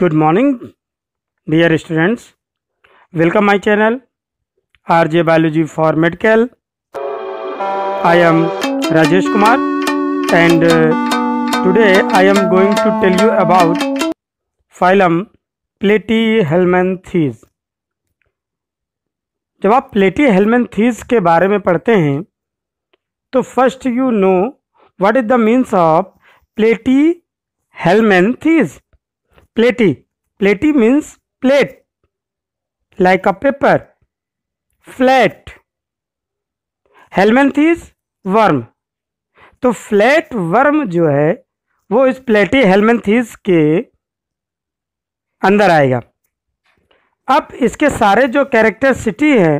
Good morning dear students welcome my channel R J biology for medical I am Rajesh Kumar and today I am going to tell you about phylum platyhelminthes जब आप प्लेटी thieves के बारे में पढ़ते हैं तो first you know what is the means of platyhelminthes Platy. Platy means plate, like a paper. Flat. Helminth is worm तो फ्लैट वर्म जो है वो इस प्लेटी हेलमेंथीज के अंदर आएगा अब इसके सारे जो कैरेक्टर सिटी है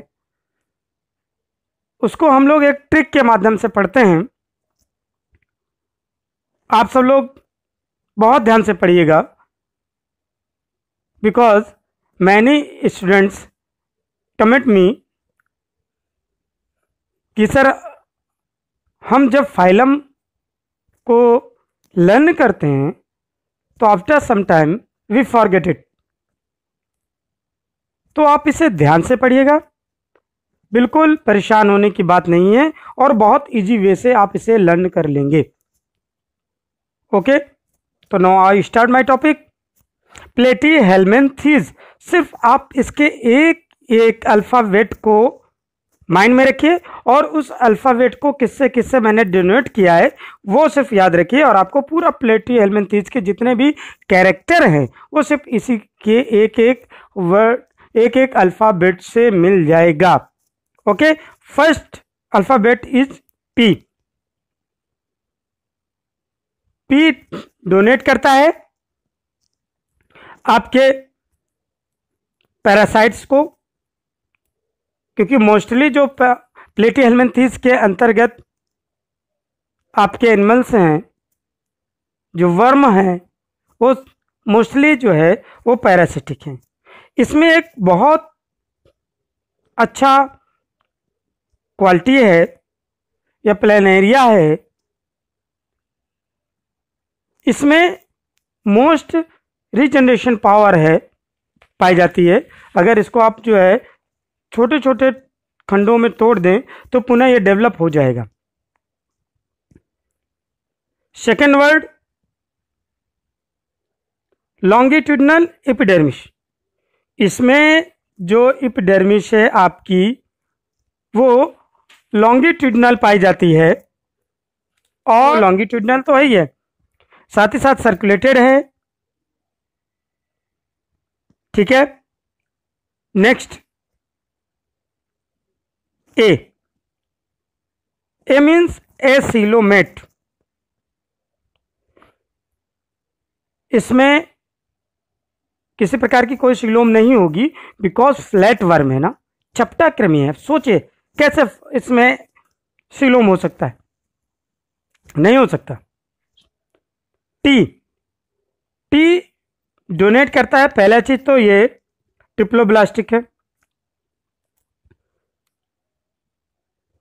उसको हम लोग एक ट्रिक के माध्यम से पढ़ते हैं आप सब लोग बहुत ध्यान से पढ़िएगा because many students comment me कि सर हम जब फाइलम को लर्न करते हैं तो after some time we forget it तो आप इसे ध्यान से पढ़िएगा बिल्कुल परेशान होने की बात नहीं है और बहुत इजी वे से आप इसे लर्न कर लेंगे ओके तो now I start my topic platyhelminthes सिर्फ आप इसके एक एक अल्फ़ावेट को माइंड में रखिए और उस अल्फ़ावेट को किससे किससे मैंने डिनोट किया है वो सिर्फ याद रखिए और आपको पूरा प्लेटी हेलमेंथीज के जितने भी कैरेक्टर हैं वो सिर्फ इसी के एक एक वर्ड एक एक अल्फ़ाबेट से मिल जाएगा okay first alphabet is P P denote करता है आपके पैरासाइट्स को क्योंकि मोस्टली जो प्लेटी हेलमेंथीस के अंतर्गत आपके एनिमल्स हैं जो वर्म हैं वो मोस्टली जो है वो पैरासिटिक हैं इसमें एक बहुत अच्छा क्वालिटी है या एरिया है इसमें मोस्ट रीजनरेशन पावर है पाई जाती है अगर इसको आप जो है छोटे छोटे खंडों में तोड़ दें तो पुनः ये डेवलप हो जाएगा सेकेंड वर्ड लॉन्गिट्यूडनल इपिडर्मिस इसमें जो इपिडर्मिस है आपकी वो लॉन्गिट्यूडनल पाई जाती है और लॉन्गिट्यूडनल तो है ही है साथ ही साथ सर्कुलेटेड है ठीक है next A A means acoelomate इसमें किसी प्रकार की कोई सिलोम नहीं होगी बिकॉज फ्लैट वर्म है ना चपटा क्रमी है सोचिए कैसे इसमें सिलोम हो सकता है नहीं हो सकता टी टी डोनेट करता है पहला चीज तो ये टिप्लोब्लास्टिक है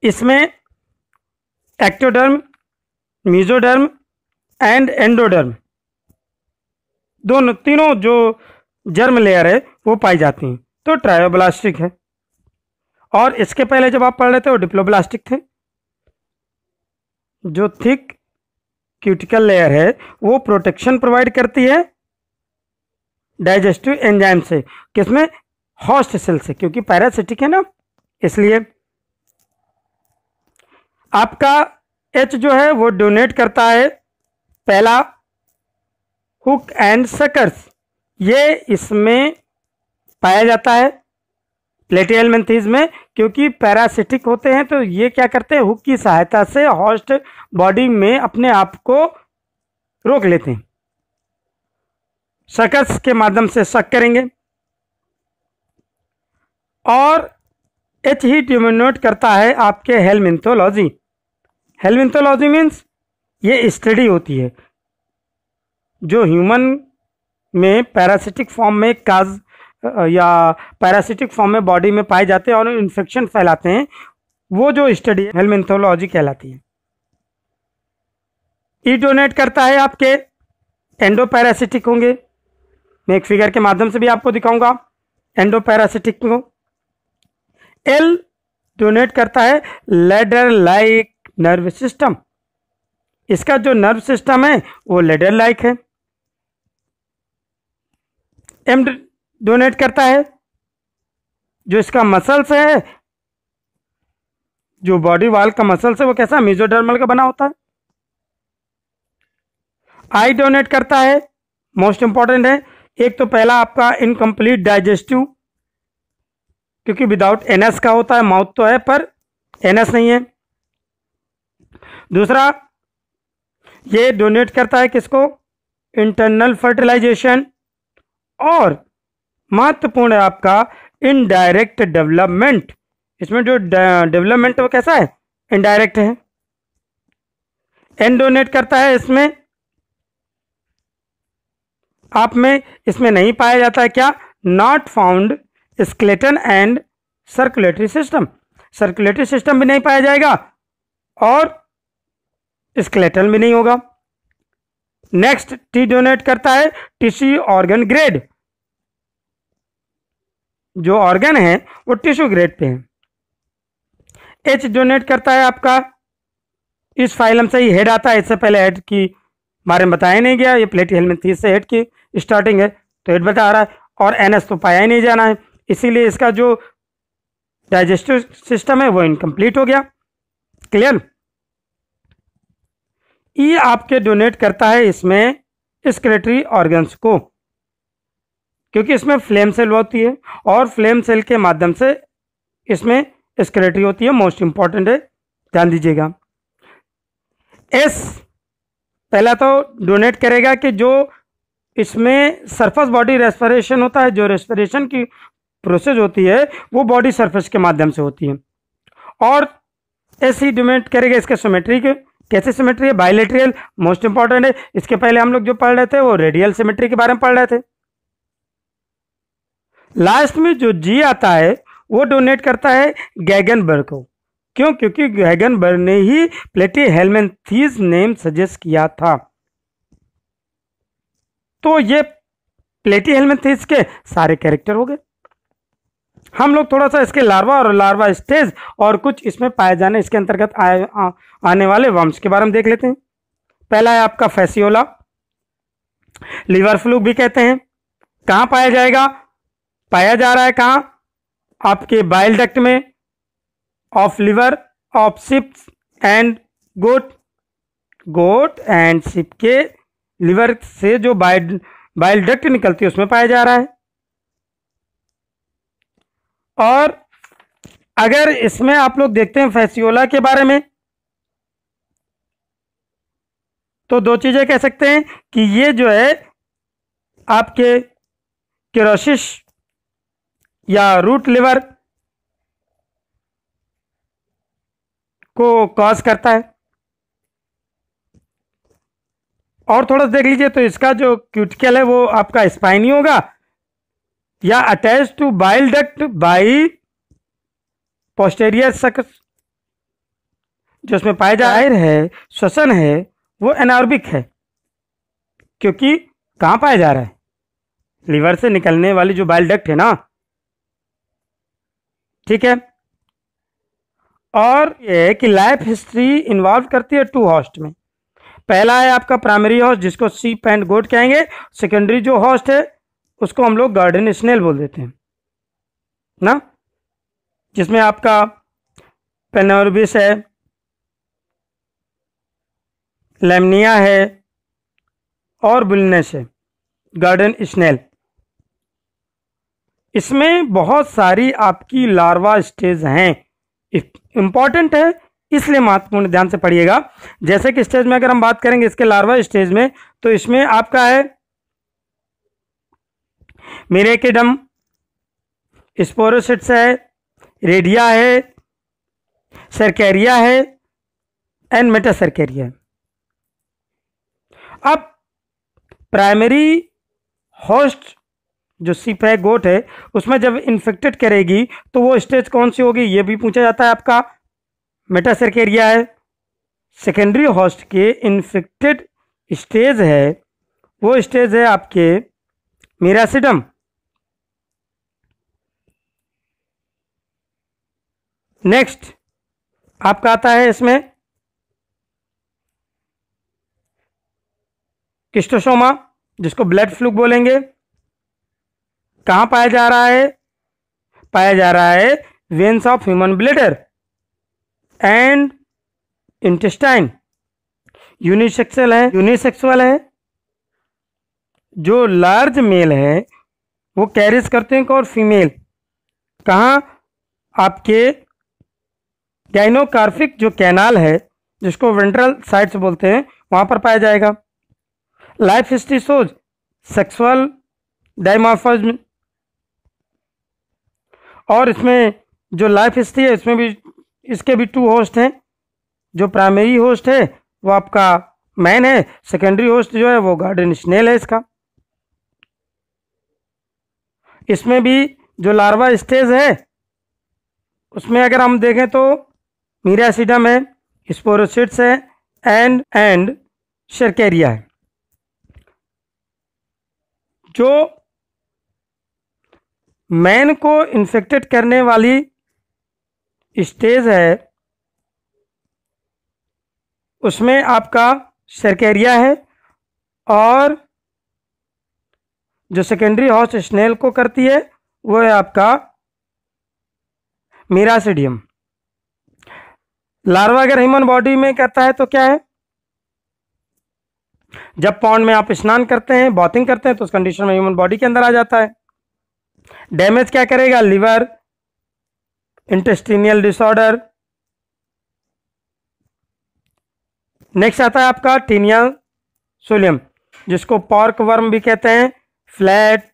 इसमें एक्टोडर्म मीजोडर्म एंड एंडोडर्म दोनों तीनों जो जर्म लेयर है वो पाई जाती हैं तो ट्रायोब्लास्टिक है और इसके पहले जब आप पढ़ रहे थे वो डिप्लोब्लास्टिक थे जो थिक क्यूटिकल लेयर है वो प्रोटेक्शन प्रोवाइड करती है डाइजेस्टिव एंजाइम से किसमें हॉस्ट सेल से क्योंकि पैरासिटिक है ना इसलिए आपका एच जो है वो डोनेट करता है पहला हुक एंड सकर्स ये इसमें पाया जाता है प्लेटियलमेंथीज में क्योंकि पैरासिटिक होते हैं तो ये क्या करते हैं हुक की सहायता से हॉस्ट बॉडी में अपने आप को रोक लेते हैं सकस के माध्यम से शक करेंगे और एच ही डिनोट करता है आपके हेलमिंथोलॉजी हेलमिंथोलॉजी मीन्स ये स्टडी होती है जो ह्यूमन में पैरासिटिक फॉर्म में काज या पैरासिटिक फॉर्म में बॉडी में पाए जाते हैं और इन्फेक्शन फैलाते हैं वो जो स्टडी है हेलमिंथोलॉजी कहलाती है ई डोनेट करता है आपके एंडोपैरासिटिक होंगे मैं एक फिगर के माध्यम से भी आपको दिखाऊंगा एंडोपैरासिटिक को एल डोनेट करता है लेडर लाइक नर्व सिस्टम इसका जो नर्व सिस्टम है वो लेडर लाइक है एम डोनेट करता है जो इसका मसल्स है जो बॉडी वाल का मसल्स है वो कैसा मिजोडर्मल का बना होता है आई डोनेट करता है मोस्ट इंपॉर्टेंट है एक तो पहला आपका इनकम्प्लीट डाइजेस्टिव क्योंकि विदाउट एनएस का होता है माउथ तो है पर एनएस नहीं है दूसरा ये डोनेट करता है किसको इंटरनल फर्टिलाइजेशन और महत्वपूर्ण है आपका इनडायरेक्ट डेवलपमेंट इसमें जो डेवलपमेंट वो कैसा है इनडायरेक्ट है एन डोनेट करता है इसमें आप में इसमें नहीं पाया जाता है क्या not found skeleton and circulatory system circulatory system भी नहीं पाया जाएगा और स्केलेटन भी नहीं होगा नेक्स्ट टी डोनेट करता है टिश्यू ऑर्गन ग्रेड जो ऑर्गन है वो टिश्यू ग्रेड पे है एच डोनेट करता है आपका इस फाइलम से ही हेड आता है इससे पहले हेड की बारे में बताया नहीं गया ये प्लेट थी से हेड की स्टार्टिंग है तो एट बटा आ रहा है और एन तो पाया ही नहीं जाना है इसीलिए इसका जो डाइजेस्टिव सिस्टम है वो इनकम्प्लीट हो गया क्लियर ई e आपके डोनेट करता है इसमें स्क्रेटरी ऑर्गन्स को क्योंकि इसमें फ्लेम सेल होती है और फ्लेम सेल के माध्यम से इसमें स्क्रेटरी होती है मोस्ट इंपॉर्टेंट है ध्यान दीजिएगा एस पहला तो डोनेट करेगा कि जो इसमें सरफेस बॉडी रेस्पिरेशन होता है जो रेस्पिरेशन की प्रोसेस होती है वो बॉडी सरफेस के माध्यम से होती है और ऐसी डिमेंट करेगा इसके सोमेट्री के कैसे सिमेट्री है बायोलेट्रियल मोस्ट इंपॉर्टेंट है इसके पहले हम लोग जो पढ़ रहे थे वो रेडियल सिमेट्री के बारे में पढ़ रहे थे लास्ट में जो जी आता है वो डोनेट करता है गैगनबर्ग को क्यों क्योंकि गैगनबर्ग ने ही प्लेटी हेलमेन थीज नेम सजेस्ट किया था तो ये प्लेटी हेलमेट थे इसके सारे कैरेक्टर हो गए हम लोग थोड़ा सा इसके लार्वा और लार्वा स्टेज और कुछ इसमें पाए जाने इसके अंतर्गत आए आने वाले वंश के बारे में देख लेते हैं पहला है आपका फैसियोला लीवर फ्लू भी कहते हैं कहाँ पाया जाएगा पाया जा रहा है कहाँ आपके बाइल डक्ट में of liver of sheeps and goat goat and sheep के लिवर से जो बाइल बाइल डक्ट निकलती है उसमें पाया जा रहा है और अगर इसमें आप लोग देखते हैं फैसियोला के बारे में तो दो चीज़ें कह सकते हैं कि ये जो है आपके क्रोशिश या रूट लिवर को कॉज करता है और थोड़ा देख लीजिए तो इसका जो क्यूटिकल है वो आपका स्पाइनी होगा या attach to bile duct by posterior suckers जो उसमें पाया जाहिर है श्वसन है वो एनार्बिक है क्योंकि कहां पाया जा रहा है लीवर से निकलने वाली जो बाइल डक्ट है ना ठीक है और ये कि लाइफ हिस्ट्री इन्वॉल्व करती है टू हॉस्ट में पहला है आपका प्राइमरी हॉस्ट जिसको सी पैंड गोट कहेंगे सेकेंडरी जो हॉस्ट है उसको हम लोग गार्डन स्नेल बोल देते हैं ना जिसमें आपका पेनोरबिस है लेमनिया है और बुलनेस है गार्डन स्नेल इसमें बहुत सारी आपकी लार्वा स्टेज हैं इंपॉर्टेंट है इसलिए महत्वपूर्ण ध्यान से पढ़िएगा जैसे कि स्टेज में अगर हम बात करेंगे इसके लार्वा स्टेज में तो इसमें आपका है मेरेकेडम स्पोरोसिट्स है रेडिया है सरकेरिया है एंड मेटा सरकेरिया अब प्राइमरी होस्ट जो सिप है गोट है उसमें जब इन्फेक्टेड करेगी तो वो स्टेज कौन सी होगी ये भी पूछा जाता है आपका एरिया है सेकेंडरी हॉस्ट के इन्फेक्टेड स्टेज है वो स्टेज है आपके मेरासिडम नेक्स्ट आपका आता है इसमें किस्टोसोमा जिसको ब्लड फ्लू बोलेंगे कहाँ पाया जा रहा है पाया जा रहा है veins of human bladder and intestine unisexual है यूनिसेक्सुअल है जो लार्ज मेल है वो कैरिज करते हैं और फीमेल कहाँ आपके गाइनोकार्फिक जो कैनाल है जिसको वेंट्रल साइड्स बोलते हैं वहाँ पर पाया जाएगा life history shows sexual dimorphism और इसमें जो लाइफ हिस्ट्री है इसमें भी इसके भी टू होस्ट हैं जो प्राइमरी होस्ट है वो आपका मैन है सेकेंडरी होस्ट जो है वो गार्डन स्नेल है इसका इसमें भी जो लार्वा स्टेज है उसमें अगर हम देखें तो मीरासीडम है स्पोरोसिट्स है एंड एंड शर्केरिया है जो मैन को इन्फेक्टेड करने वाली स्टेज है उसमें आपका सरकेरिया है और जो सेकेंडरी हॉर्स स्नेल को करती है वो है आपका मीरासीडियम लार्वा अगर ह्यूमन बॉडी में करता है तो क्या है जब पॉन्ड में आप स्नान करते हैं बॉथिंग करते हैं तो उस कंडीशन में ह्यूमन बॉडी के अंदर आ जाता है डैमेज क्या करेगा लिवर इंटेस्टिनियल डिसऑर्डर नेक्स्ट आता है आपका टीनिया सोलियम जिसको पॉर्क वर्म भी कहते हैं flat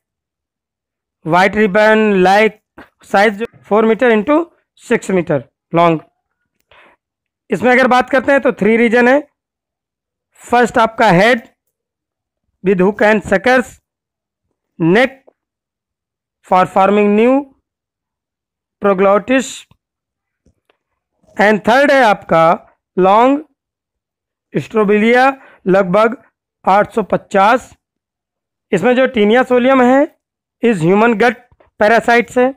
white ribbon like size four meter into six meter long इसमें अगर बात करते हैं तो थ्री रीजन है फर्स्ट आपका head with hook and suckers neck for forming new proglottis and third है आपका लॉन्ग स्ट्रोबिलिया लगभग 850 इसमें जो टीनिया सोलियम है इज ह्यूमन गट पैरासाइट से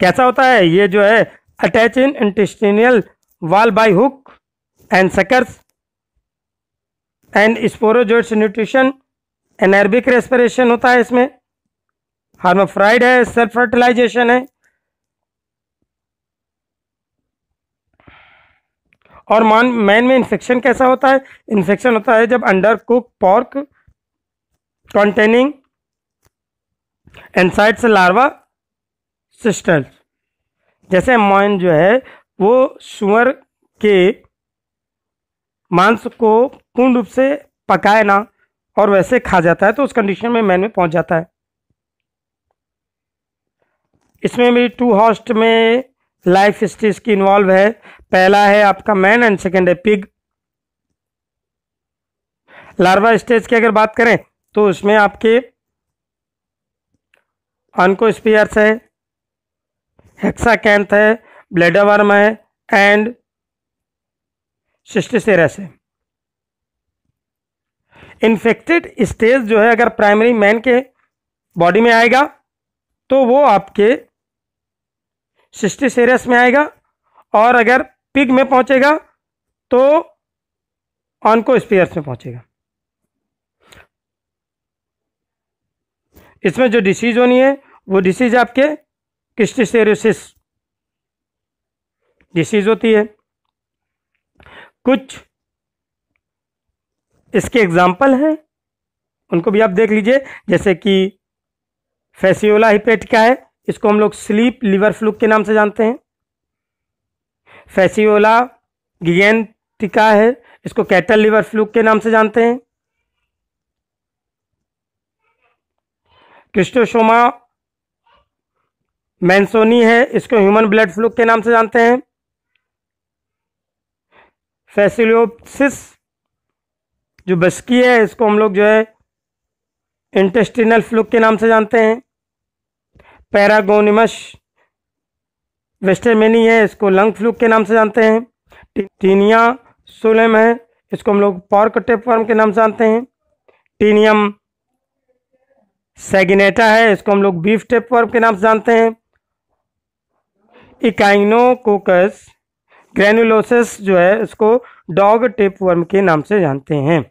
कैसा होता है ये जो है attach in intestinal wall by hook and suckers and sporozoids nutrition anaerobic respiration होता है इसमें हार्मोफ्राइड है सेल्फ फर्टिलाइजेशन है और मान मैन में इन्फेक्शन कैसा होता है इन्फेक्शन होता है जब under cook pork containing encysted से लार्वा सिस्टल जैसे मैन जो है वो सुअर के मांस को पूर्ण रूप से पकाए ना और वैसे खा जाता है तो उस कंडीशन में मैन में पहुंच जाता है इसमें भी टू हॉस्ट में लाइफ स्टेज की इन्वॉल्व है पहला है आपका मैन एंड सेकेंड है पिग लार्वा स्टेज की अगर बात करें तो उसमें आपके स्पीयर्स है हेक्साकैंथ है ब्लेडावर्म है एंड सिस्टेरस है इन्फेक्टेड स्टेज जो है अगर प्राइमरी मैन के बॉडी में आएगा तो वो आपके सिस्टिस सीरियस में आएगा और अगर पिग में पहुंचेगा तो ऑनको स्पीयर्स में पहुंचेगा इसमें जो डिसीज होनी है वो डिसीज आपके किस्टिसेरोसिस डिसीज होती है कुछ इसके एग्जाम्पल हैं उनको भी आप देख लीजिए जैसे कि फेसियोला हिपेटिका है इसको हम लोग स्लीप लिवर फ्लूक के नाम से जानते हैं फैसियोला गिगेंटिका है इसको कैटल लिवर फ्लूक के नाम से जानते हैं क्रिस्टोसोमा मैंसोनी है इसको ह्यूमन ब्लड फ्लूक के नाम से जानते हैं फैसिलोसिस जो बस्की है इसको हम लोग जो है इंटेस्टिनल फ्लूक के नाम से जानते हैं पैरागोनिमस वेस्टरमेनी है इसको लंग फ्लू के नाम से जानते हैं टीनिया सोलेम है इसको हम लोग पॉर्क टेपवर्म के नाम से जानते हैं टीनियम सेगिनेटा है इसको हम लोग बीफ वर्म के नाम से जानते हैं इकाइनोकोकस ग्रेनुलोसिस जो है इसको डॉग टेपवर्म के नाम से जानते हैं